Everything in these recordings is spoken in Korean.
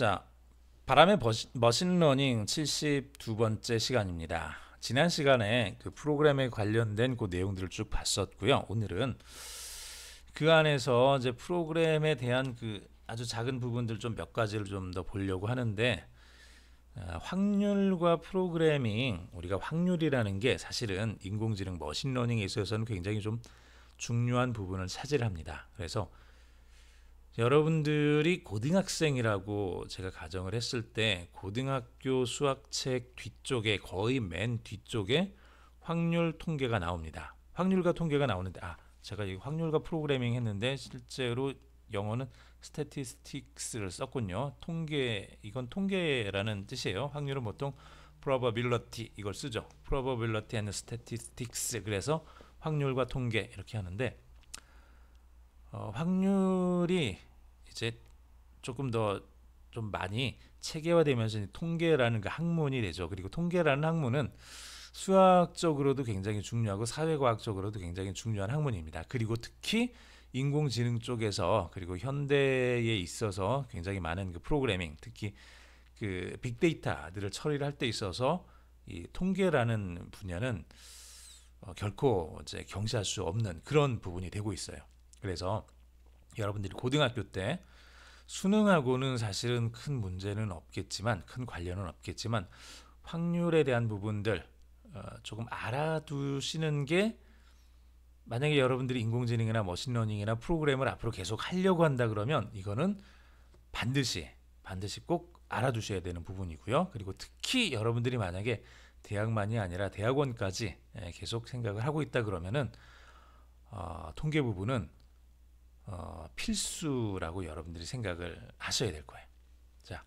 자, 바람의 머신러닝 72번째 시간입니다. 지난 시간에 그 프로그램에 관련된 그 내용들을 쭉 봤었고요. 오늘은 그 안에서 이제 프로그램에 대한 그 아주 작은 부분들 좀 몇 가지를 좀 더 보려고 하는데 아, 확률과 프로그래밍 우리가 확률이라는 게 사실은 인공지능 머신러닝에 있어서는 굉장히 좀 중요한 부분을 차지합니다. 그래서 여러분들이 고등학생이라고 제가 가정을 했을 때 고등학교 수학책 뒤쪽에 거의 맨 뒤쪽에 확률 통계가 나옵니다. 확률과 통계가 나오는데 아 제가 이 확률과 프로그래밍 했는데 실제로 영어는 statistics를 썼군요. 통계 이건 통계라는 뜻이에요. 확률은 보통 probability 이걸 쓰죠. probability and statistics 그래서 확률과 통계 이렇게 하는데 어, 확률이 이제 조금 더 좀 많이 체계화되면서 통계라는 그 학문이 되죠. 그리고 통계라는 학문은 수학적으로도 굉장히 중요하고 사회과학적으로도 굉장히 중요한 학문입니다. 그리고 특히 인공지능 쪽에서 그리고 현대에 있어서 굉장히 많은 그 프로그래밍, 특히 그 빅데이터들을 처리를 할 때 있어서 이 통계라는 분야는 어, 결코 이제 경시할 수 없는 그런 부분이 되고 있어요. 그래서 여러분들이 고등학교 때 수능하고는 사실은 큰 문제는 없겠지만 큰 관련은 없겠지만 확률에 대한 부분들 어, 조금 알아두시는 게 만약에 여러분들이 인공지능이나 머신러닝이나 프로그램을 앞으로 계속 하려고 한다 그러면 이거는 반드시 반드시 꼭 알아두셔야 되는 부분이고요. 그리고 특히 여러분들이 만약에 대학만이 아니라 대학원까지 예, 계속 생각을 하고 있다 그러면은 어, 통계 부분은 어, 필수라고 여러분들이 생각을 하셔야 될 거예요. 자,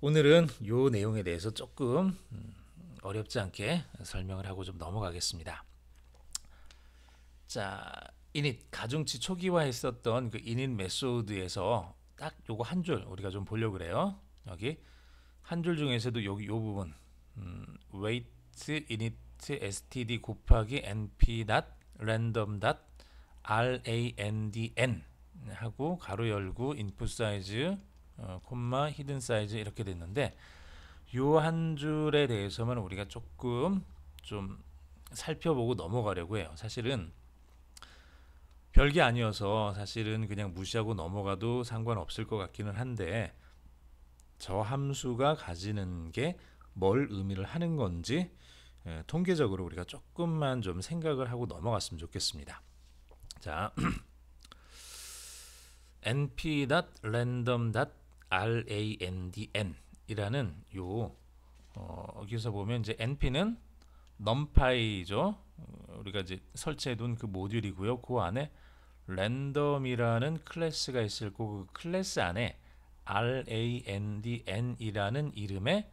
오늘은 요 내용에 대해서 조금 음, 어렵지 않게 설명을 하고 좀 넘어가겠습니다. 자, 인인 가중치 초기화했었던 그 인인 메소드에서 딱 요거 한 줄 우리가 좀 보려고 그래요. 여기 한 줄 중에서도 여기 요 부분 음, weight init std 곱하기 np dot random dot RANDN 하고 가로 열고 인풋 사이즈 어, 콤마 히든 사이즈 이렇게 됐는데 요 한 줄에 대해서만 우리가 조금 좀 살펴보고 넘어가려고 해요. 사실은 별게 아니어서 사실은 그냥 무시하고 넘어가도 상관없을 것 같기는 한데 저 함수가 가지는 게 뭘 의미를 하는 건지 예, 통계적으로 우리가 조금만 좀 생각을 하고 넘어갔으면 좋겠습니다. 자, np.random.randn 이라는 요 어, 여기서 보면 이제 np는 numpy죠. 우리가 이제 설치해 둔 그 모듈이고요. 그 안에 r a n d o m 이라는 클래스가 있을 거고 그 클래스 안에 randn이라는 이름의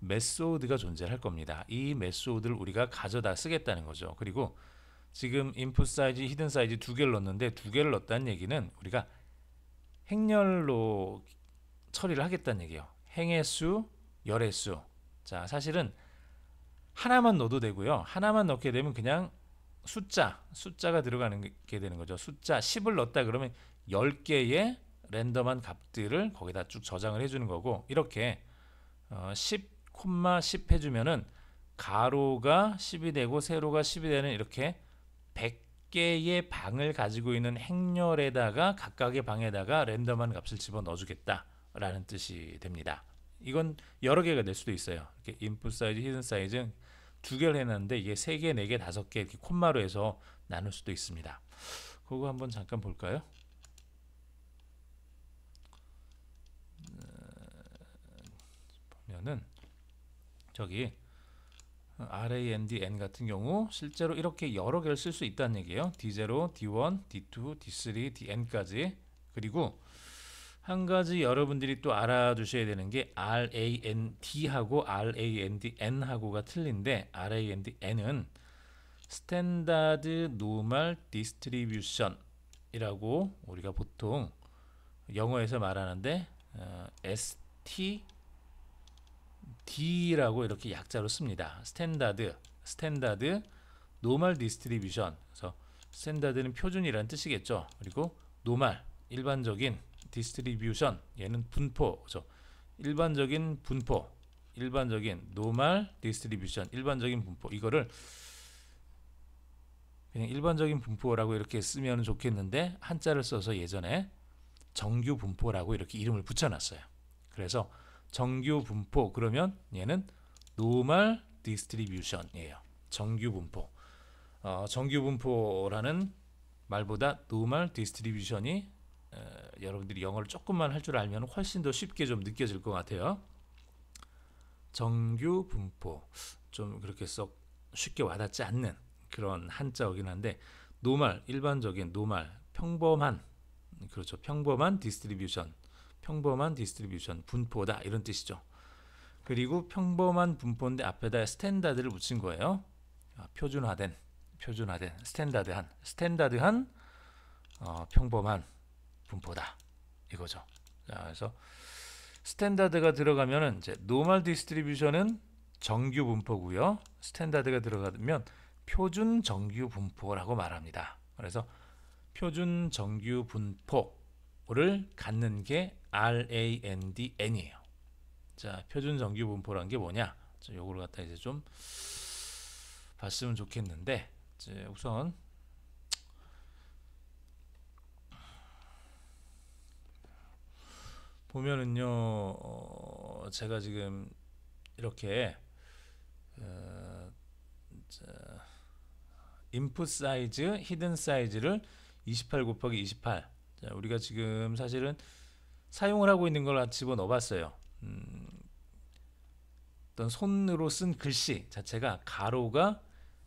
메소드가 존재할 겁니다. 이 메소드를 우리가 가져다 쓰겠다는 거죠. 그리고 지금 인풋 사이즈, 히든 사이즈 두 개를 넣었는데 두 개를 넣었다는 얘기는 우리가 행렬로 처리를 하겠다는 얘기예요. 행의 수, 열의 수. 자, 사실은 하나만 넣어도 되고요. 하나만 넣게 되면 그냥 숫자, 숫자가 들어가는 게 되는 거죠. 숫자 10을 넣었다 그러면 10개의 랜덤한 값들을 거기다 쭉 저장을 해주는 거고 이렇게 어, 10, 10 해주면은 가로가 10이 되고 세로가 10이 되는 이렇게 100개의 방을 가지고 있는 행렬에다가 각각의 방에다가 랜덤한 값을 집어 넣어주겠다라는 뜻이 됩니다. 이건 여러 개가 될 수도 있어요. 이렇게 인풋 사이즈, 히든 사이즈 두 개를 해놨는데 이게 세 개, 네 개, 다섯 개 이렇게 콤마로 해서 나눌 수도 있습니다. 그거 한번 잠깐 볼까요? 음, 보면은 저기 RANDN 같은 경우 실제로 이렇게 여러 개를 쓸 수 있다는 얘기예요. D0, D1, D2, D3, DN까지 그리고 한 가지 여러분들이 또 알아두셔야 되는 게 RAND하고 RANDN하고가 틀린데 RANDN은 스탠다드 노멀 디스트리뷰션이라고 우리가 보통 영어에서 말하는데 어, ST D라고 이렇게 약자로 씁니다. 스탠다드, 스탠다드, 노멀 디스트리뷰션. 그래서 스탠다드는 표준이라는 뜻이겠죠. 그리고 노멀, 일반적인 디스트리뷰션. 얘는 분포죠. 일반적인 분포, 일반적인 노멀 디스트리뷰션, 일반적인 분포. 이거를 그냥 일반적인 분포라고 이렇게 쓰면 좋겠는데 한자를 써서 예전에 정규 분포라고 이렇게 이름을 붙여놨어요. 그래서 정규 분포 그러면 얘는 노멀 디스트리뷰션이에요. 정규 분포. 어, 정규 분포라는 말보다 노멀 디스트리뷰션이 여러분들이 영어를 조금만 할 줄 알면 훨씬 더 쉽게 좀 느껴질 것 같아요. 정규 분포 좀 그렇게 썩 쉽게 와닿지 않는 그런 한자어긴 한데 노멀 일반적인 노멀 평범한 그렇죠 평범한 디스트리뷰션 평범한 디스트리뷰션 분포다 이런 뜻이죠. 그리고 평범한 분포인데 앞에다 스탠다드를 붙인 거예요. 아, 표준화된 표준화된 스탠다드한 스탠다드한 어, 평범한 분포다 이거죠. 자, 그래서 스탠다드가 들어가면 이제 노멀 디스트리뷰션은 정규 분포고요. 스탠다드가 들어가면 표준 정규 분포라고 말합니다. 그래서 표준 정규 분포 를 갖는 게 RANDN이에요. 자, 표준 정규 분포란 게 뭐냐? 자, 요거를 갖다 이제 좀 봤으면 좋겠는데, 이 우선 보면은요, 어, 제가 지금 이렇게 어, 인풋 사이즈, 히든 사이즈를 28 곱하기 28 자, 우리가 지금 사실은 사용을 하고 있는 걸 집어 넣어봤어요. 음, 어떤 손으로 쓴 글씨 자체가 가로가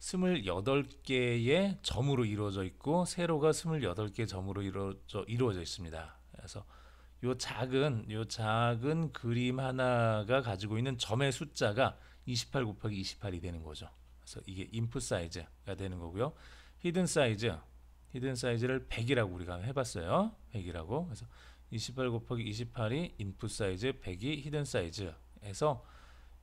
28개의 점으로 이루어져 있고 세로가 28개의 점으로 이루어져, 이루어져 있습니다. 그래서 요 작은 요 작은 그림 하나가 가지고 있는 점의 숫자가 28 곱하기 28이 되는 거죠. 그래서 이게 인풋 사이즈가 되는 거고요. 히든 사이즈 히든 사이즈를 100이라고 우리가 해봤어요. 100이라고. 그래서 28 곱하기 28이 인풋 사이즈, 100이 히든 사이즈에서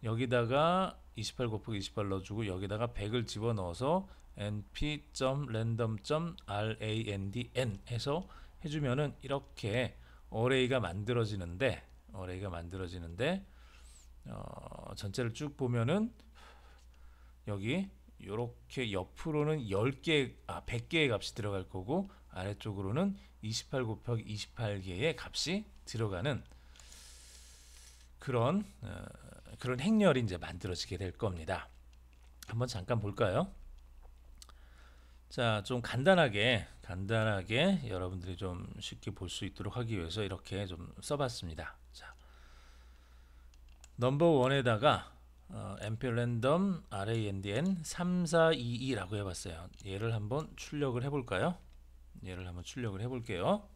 여기다가 28 곱하기 28 넣어주고 여기다가 100을 집어넣어서 np.random.randn 해서 해주면은 이렇게 어레이가 만들어지는데 어레이가 만들어지는데 어, 전체를 쭉 보면은 여기 이렇게 옆으로는 10개, 아 100개의 값이 들어갈 거고 아래쪽으로는 28 곱하기 28개의 값이 들어가는 그런 어, 그런 행렬이 이제 만들어지게 될 겁니다. 한번 잠깐 볼까요? 자, 좀 간단하게 간단하게 여러분들이 좀 쉽게 볼 수 있도록 하기 위해서 이렇게 좀 써봤습니다. 자, 넘버 원에다가 어, mp랜덤 randn 3422라고 해봤어요. 얘를 한번 출력을 해볼까요? 얘를 한번 출력을 해볼게요.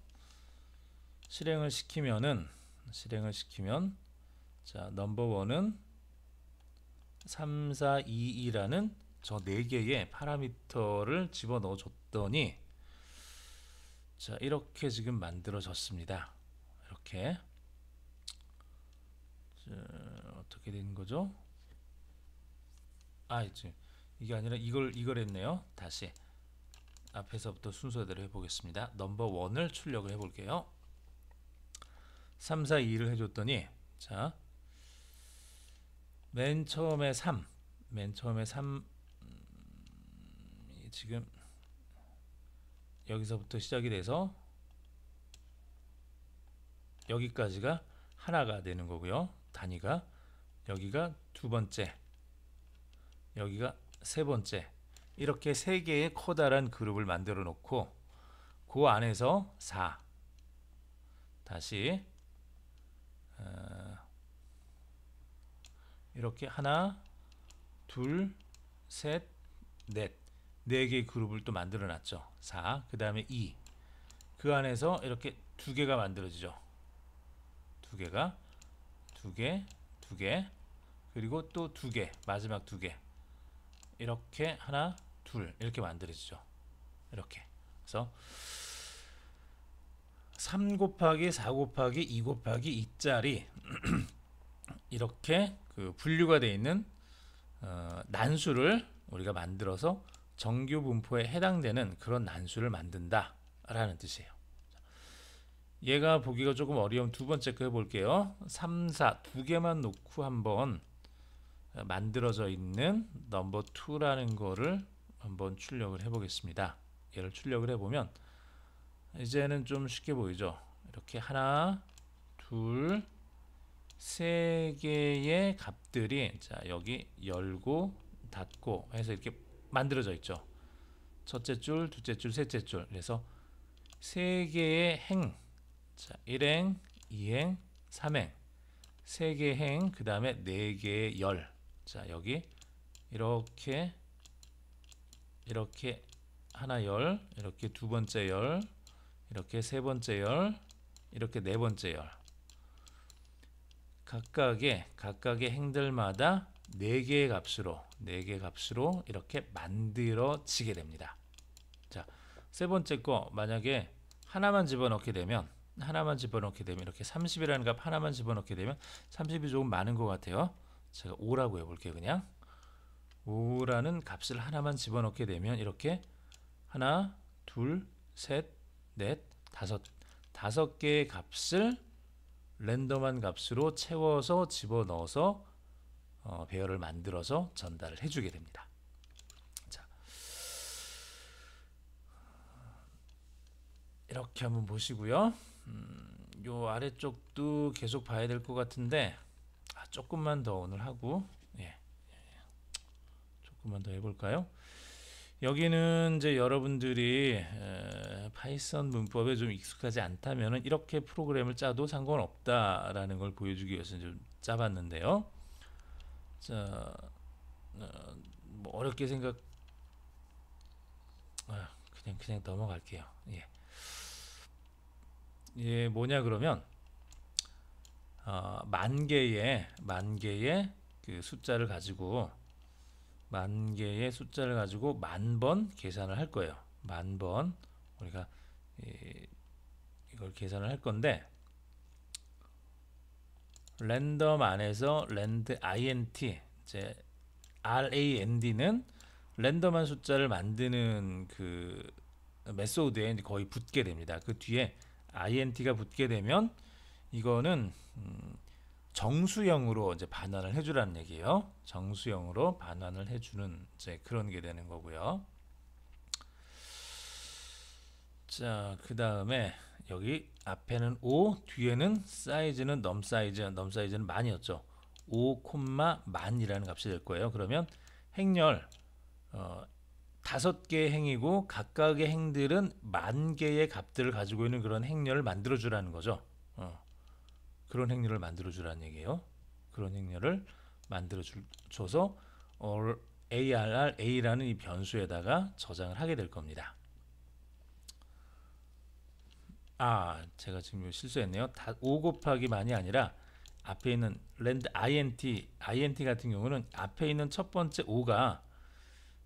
실행을 시키면은 실행을 시키면 자 넘버원은 3422라는 저 4개의 파라미터를 집어넣어 줬더니 자 이렇게 지금 만들어졌습니다. 이렇게 자, 어떻게 된 거죠? 아 이제 이게 아니라 이걸 이걸 했네요 다시 앞에서부터 순서대로 해보겠습니다 넘버 1을 출력을 해볼게요 3, 4, 2를 해줬더니 자맨 처음에 3, 맨 처음에 3 지금 여기서부터 시작이 돼서 여기까지가 하나가 되는 거고요 단위가 여기가 두 번째 여기가 세 번째 이렇게 세 개의 커다란 그룹을 만들어 놓고 그 안에서 4 다시 어, 이렇게 하나 둘셋넷 네 개의 그룹을 또 만들어 놨죠 4그 다음에 2그 안에서 이렇게 두 개가 만들어지죠 두 개가 두개두개 그리고 또 두 개 마지막 두개 이렇게 하나 둘 이렇게 만들어지죠 이렇게 그래서 3 곱하기 4 곱하기 2 곱하기 2짜리 이렇게 그 분류가 되어 있는 어, 난수를 우리가 만들어서 정규 분포에 해당되는 그런 난수를 만든다 라는 뜻이에요 얘가 보기가 조금 어려운 두 번째 거 해볼게요 3, 4 두 개만 놓고 한번 어, 만들어져 있는 넘버 2라는 거를 한번 출력을 해 보겠습니다 얘를 출력을 해 보면 이제는 좀 쉽게 보이죠 이렇게 하나 둘세 개의 값들이 자 여기 열고 닫고 해서 이렇게 만들어져 있죠 첫째 줄 둘째 줄 셋째 줄 그래서 세 개의 행 자, 1행 2행 3행 3개의 행, 그 다음에 4개의 열자 여기 이렇게 이렇게 하나 열 이렇게 두 번째 열 이렇게 세 번째 열 이렇게 네 번째 열 각각의 각각의 행들마다 4개의 값으로 4개의 값으로 이렇게 만들어지게 됩니다 자 세 번째 거 만약에 하나만 집어넣게 되면 하나만 집어넣게 되면 이렇게 30이라는 값 하나만 집어넣게 되면 30이 조금 많은 것 같아요 제가 5라고 해볼게요 그냥 5라는 값을 하나만 집어넣게 되면 이렇게 하나 둘셋넷 다섯 다섯 개의 값을 랜덤한 값으로 채워서 집어넣어서 어, 배열을 만들어서 전달을 해주게 됩니다. 자, 이렇게 한번 보시고요. 음, 요 아래쪽도 계속 봐야 될 것 같은데 조금만 더 오늘 하고 예, 예, 예. 조금만 더 해볼까요? 여기는 이제 여러분들이 파이썬 문법에 좀 익숙하지 않다면 이렇게 프로그램을 짜도 상관없다라는 걸 보여주기 위해서 좀 짜봤는데요. 자, 어, 뭐 어렵게 생각 아, 그냥 그냥 넘어갈게요. 예. 예, 뭐냐 그러면 어, 만 개의 만 개의 그 숫자를 가지고 만 개의 숫자를 가지고 만 번 계산을 할 거예요. 만 번 우리가 이, 이걸 계산을 할 건데 랜덤 안에서 랜드 int 이제 rand는 랜덤한 숫자를 만드는 그 메소드에 거의 붙게 됩니다. 그 뒤에 int가 붙게 되면 이거는 음, 정수형으로 이제 반환을 해주라는 얘기예요. 정수형으로 반환을 해주는 이제 그런 게 되는 거고요. 자, 그 다음에 여기 앞에는 5, 뒤에는 사이즈는 넘 사이즈, 넘 사이즈는 만이었죠. 5, 만이라는 값이 될 거예요. 그러면 행렬 어, 다섯 개의 행이고 각각의 행들은 만 개의 값들을 가지고 있는 그런 행렬을 만들어 주라는 거죠. 그런 행렬을 만들어 주라는 얘기예요. 그런 행렬을 만들어 줘서 ARR A라는 이 변수에다가 저장을 하게 될 겁니다. 아, 제가 지금 실수했네요. 다5 곱하기 만이 아니라 앞에 있는 랜드 int int 같은 경우는 앞에 있는 첫 번째 5가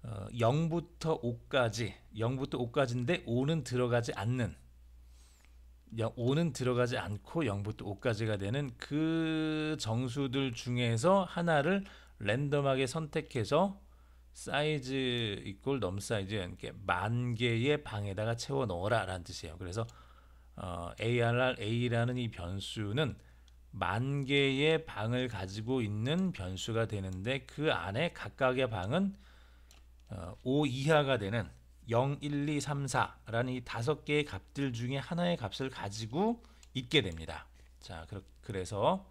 어, 0부터 5까지 0부터 5까지인데 5는 들어가지 않는 5는 들어가지 않고 0부터 5까지가 되는 그 정수들 중에서 하나를 랜덤하게 선택해서 사이즈 이꼴 넘 사이즈 이렇게 만 개의 방에다가 채워 넣어라 라는 뜻이에요. 그래서 어, ARR A라는 이 변수는 만 개의 방을 가지고 있는 변수가 되는데 그 안에 각각의 방은 어, 5 이하가 되는 0, 1, 2, 3, 4라는 이 다섯 개의 값들 중에 하나의 값을 가지고 있게 됩니다. 자, 그래서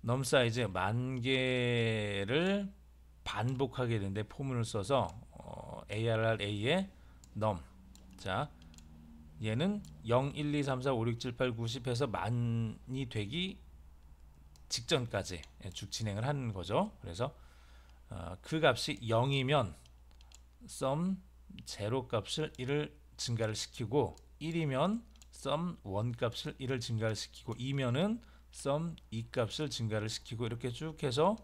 넘 사이즈 만 개를 반복하게 되는데 포문을 써서 어, ARRA의 넘. 자, 얘는 0, 1, 2, 3, 4, 5, 6, 7, 8, 9, 10 해서 만이 되기 직전까지 예, 쭉 진행을 하는 거죠. 그래서 어, 그 값이 0이면 sum 제로 값을 1을 증가를 시키고 1이면 sum 1 값을 1을 증가를 시키고 2면은 sum 2 값을 증가를 시키고 이렇게 쭉 해서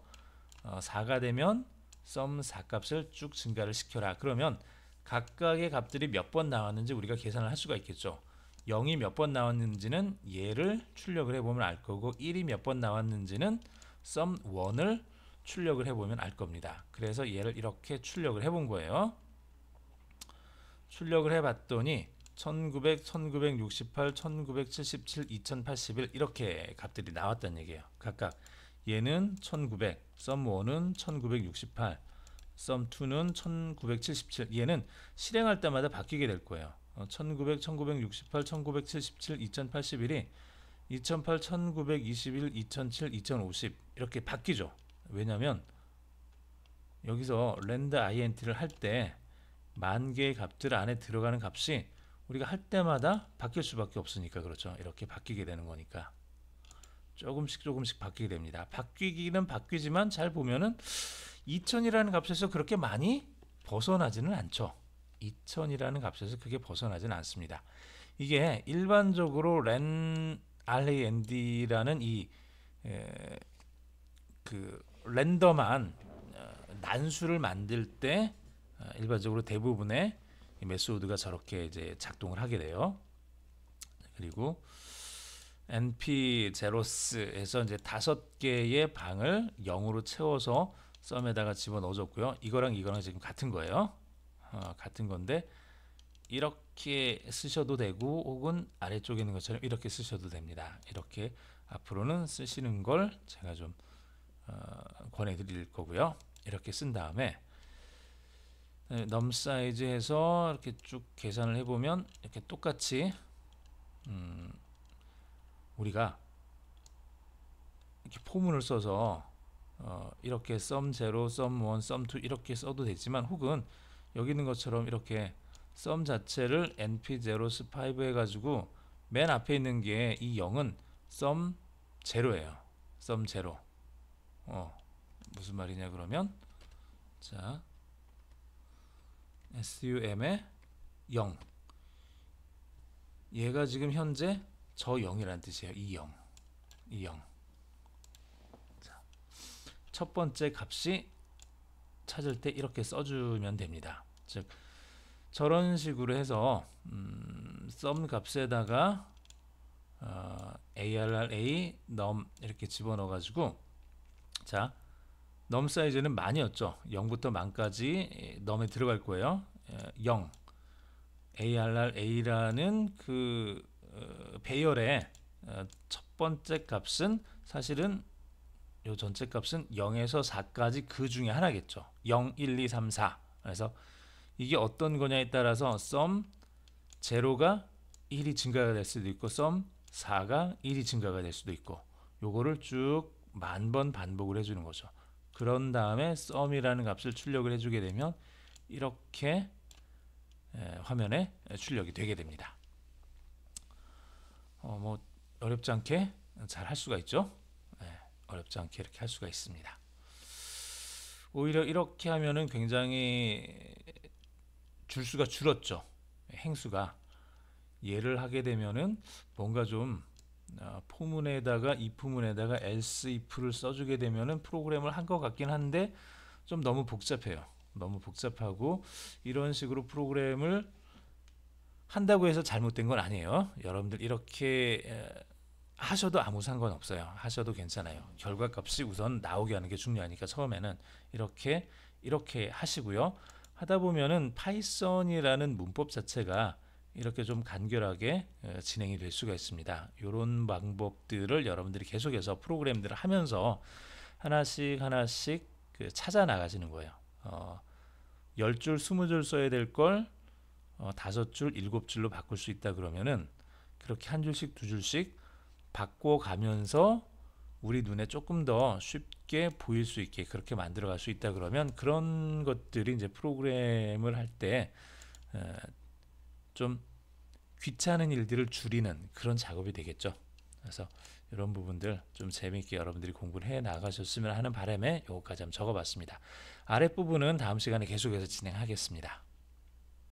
어, 4가 되면 sum 4 값을 쭉 증가를 시켜라 그러면 각각의 값들이 몇 번 나왔는지 우리가 계산을 할 수가 있겠죠 0이 몇 번 나왔는지는 얘를 출력을 해보면 알 거고 1이 몇 번 나왔는지는 sum 1을 출력을 해보면 알 겁니다 그래서 얘를 이렇게 출력을 해본 거예요 출력을 해봤더니 1900, 1968, 1977, 2081 이렇게 값들이 나왔다는 얘기예요. 각각 얘는 1900, 썸1은 1968, 썸2는 1977 얘는 실행할 때마다 바뀌게 될 거예요. 1900, 1968, 1977, 2081이 2008, 1921, 2007, 2050 이렇게 바뀌죠. 왜냐면 여기서 랜드 INT를 할때 만 개의 값들 안에 들어가는 값이 우리가 할 때마다 바뀔 수밖에 없으니까 그렇죠. 이렇게 바뀌게 되는 거니까 조금씩 조금씩 바뀌게 됩니다. 바뀌기는 바뀌지만 잘 보면은 2000이라는 값에서 그렇게 많이 벗어나지는 않죠. 2000이라는 값에서 크게 벗어나지는 않습니다. 이게 일반적으로 랜 RAND라는 이 그 랜덤한 어, 난수를 만들 때 어, 일반적으로 대부분의 메소드가 저렇게 이제 작동을 하게 돼요. 그리고 np 제로스에서 이제 다섯 개의 방을 0으로 채워서 썸에다가 집어넣어줬고요. 이거랑 이거랑 지금 같은 거예요. 어, 같은 건데 이렇게 쓰셔도 되고 혹은 아래쪽에 있는 것처럼 이렇게 쓰셔도 됩니다. 이렇게 앞으로는 쓰시는 걸 제가 좀 어, 권해드릴 거고요. 이렇게 쓴 다음에 넘 사이즈 에서 이렇게 쭉 계산을 해보면 이렇게 똑같이 음, 우리가 이렇게 포문을 써서 어, 이렇게 썸 제로, 썸 원, 썸 투 이렇게 써도 되지만 혹은 여기 있는 것처럼 이렇게 썸 자체를 n p 제로스 5 해가지고 맨 앞에 있는 게 이 0은 썸 제로예요. 썸 제로. 어, 무슨 말이냐 그러면 자 sum의 0 얘가 지금 현재 저 0이라는 뜻이에요 이 0, 이 0. 자, 첫 번째 값이 찾을 때 이렇게 써주면 됩니다 즉 저런 식으로 해서 음, sum 값에다가 어, arra num 이렇게 집어넣어 가지고 자넘 사이즈는 만이었죠. 0부터 만까지 예, 넘에 들어갈 거예요. 0 예, ARR A라는 그 어, 배열의 어, 첫 번째 값은 사실은 요 전체 값은 0에서 4까지 그 중에 하나겠죠. 0, 1, 2, 3, 4. 그래서 이게 어떤 거냐에 따라서 썸 0가 1이 증가가 될 수도 있고 썸 4가 1이 증가가 될 수도 있고 요거를 쭉 만 번 반복을 해주는 거죠. 그런 다음에 sum이라는 값을 출력을 해주게 되면 이렇게 화면에 출력이 되게 됩니다. 어, 뭐 어렵지 않게 잘 할 수가 있죠. 네, 어렵지 않게 이렇게 할 수가 있습니다. 오히려 이렇게 하면은 굉장히 줄수가 줄었죠. 예, 행수가 얘를 하게 되면은 뭔가 좀 아, 포문에다가 이프문에다가 else if를 써주게 되면은 프로그램을 한 것 같긴 한데 좀 너무 복잡해요. 너무 복잡하고 이런 식으로 프로그램을 한다고 해서 잘못된 건 아니에요. 여러분들 이렇게 하셔도 아무 상관없어요. 하셔도 괜찮아요. 결과값이 우선 나오게 하는 게 중요하니까 처음에는 이렇게 이렇게 하시고요. 하다 보면은 파이썬이라는 문법 자체가 이렇게 좀 간결하게 진행이 될 수가 있습니다. 이런 방법들을 여러분들이 계속해서 프로그램들을 하면서 하나씩 하나씩 그 찾아 나가시는 거예요. 어, 10줄, 20줄 써야 될걸 어, 5줄, 7줄로 바꿀 수 있다 그러면은 그렇게 한 줄씩 두 줄씩 바꿔가면서 우리 눈에 조금 더 쉽게 보일 수 있게 그렇게 만들어 갈 수 있다 그러면 그런 것들이 이제 프로그램을 할때좀 귀찮은 일들을 줄이는 그런 작업이 되겠죠. 그래서 이런 부분들 좀 재미있게 여러분들이 공부를 해 나가셨으면 하는 바람에 요것까지 한번 적어봤습니다. 아랫부분은 다음 시간에 계속해서 진행하겠습니다.